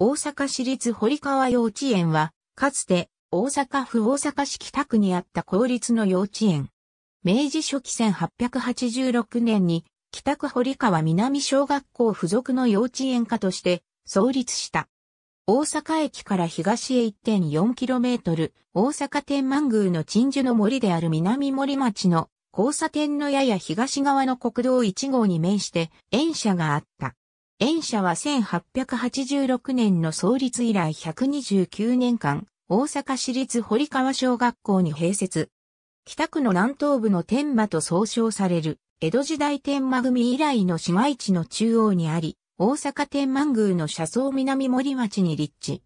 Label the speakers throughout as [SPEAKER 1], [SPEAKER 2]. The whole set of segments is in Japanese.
[SPEAKER 1] 大阪市立堀川幼稚園は、かつて大阪府大阪市北区にあった公立の幼稚園。明治初期1886年に北区堀川南小学校付属の幼稚園科として創立した。大阪駅から東へ 1.4km、大阪天満宮の鎮守の森である南森町の交差点のやや東側の国道1号に面して園舎があった。園舎は1886年の創立以来129年間、大阪市立堀川小学校に併設。北区の南東部の天馬と総称される、江戸時代天馬組以来の市街地の中央にあり、大阪天満宮の車窓南森町に立地。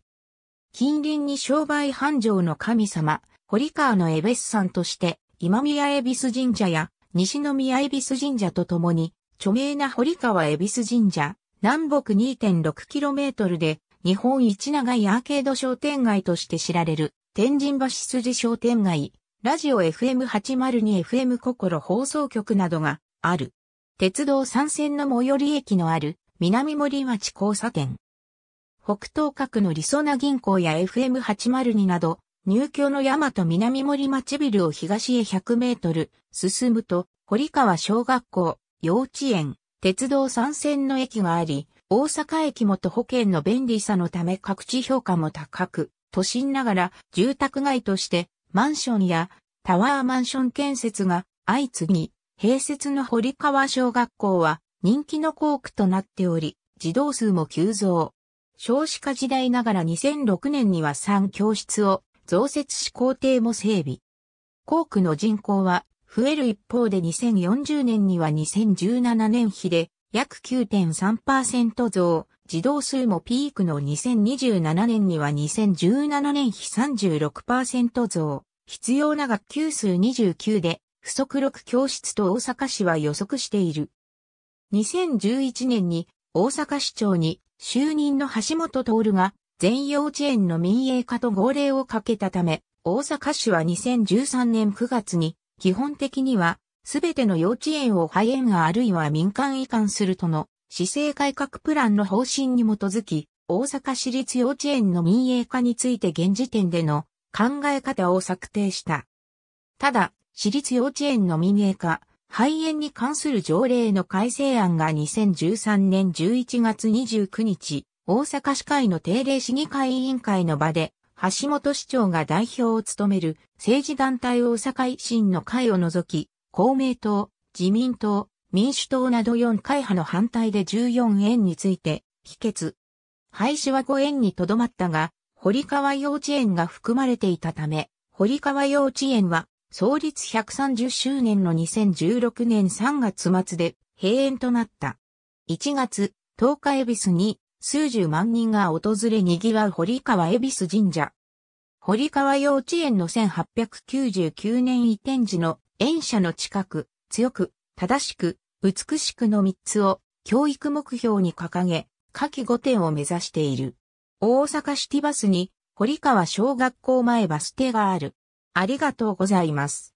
[SPEAKER 1] 近隣に商売繁盛の神様、堀川の恵比寿さんとして、今宮恵比寿神社や西宮恵比寿神社とともに、著名な堀川恵比寿神社、南北 2.6km で日本一長いアーケード商店街として知られる天神橋筋商店街、ラジオ FM802FM 心放送局などがある。鉄道3線の最寄り駅のある南森町交差点。北東角のりそな銀行や FM802 など、入居の大和南森町ビルを東へ100メートル進むと、堀川小学校、幼稚園、鉄道3線の駅があり、大阪駅も徒歩圏の便利さのため各地評価も高く、都心ながら住宅街としてマンションやタワーマンション建設が相次ぎ、併設の堀川小学校は人気の校区となっており、児童数も急増。少子化時代ながら2006年には3教室を増設し校庭も整備。校区の人口は増える一方で2040年には2017年比で約9.3%増、児童数もピークの2027年には2017年比36%増、必要な学級数29で不足6教室と大阪市は予測している。2011年に大阪市長に就任の橋本徹が全幼稚園の民営化と号令をかけたため、大阪市は2013年9月に基本的には、すべての幼稚園を廃園あるいは民間移管するとの、市政改革プランの方針に基づき、大阪市立幼稚園の民営化について現時点での考え方を策定した。ただ、市立幼稚園の民営化、廃園に関する条例の改正案が2013年11月29日、大阪市会の定例市議会委員会の場で橋本市長が代表を務める政治団体大阪維新の会を除き、公明党、自民党、民主党など4会派の反対で14円について、否決。廃止は5円にとどまったが、堀川幼稚園が含まれていたため、堀川幼稚園は創立130周年の2016年3月末で閉園となった。1月10日恵比に数十万人が訪れ賑わう堀川恵比寿神社。堀川幼稚園の1899年移転時の園舎の近く、強く、正しく、美しくの3つを教育目標に掲げ、夏季5点を目指している。大阪シティバスに堀川小学校前バス停がある。ありがとうございます。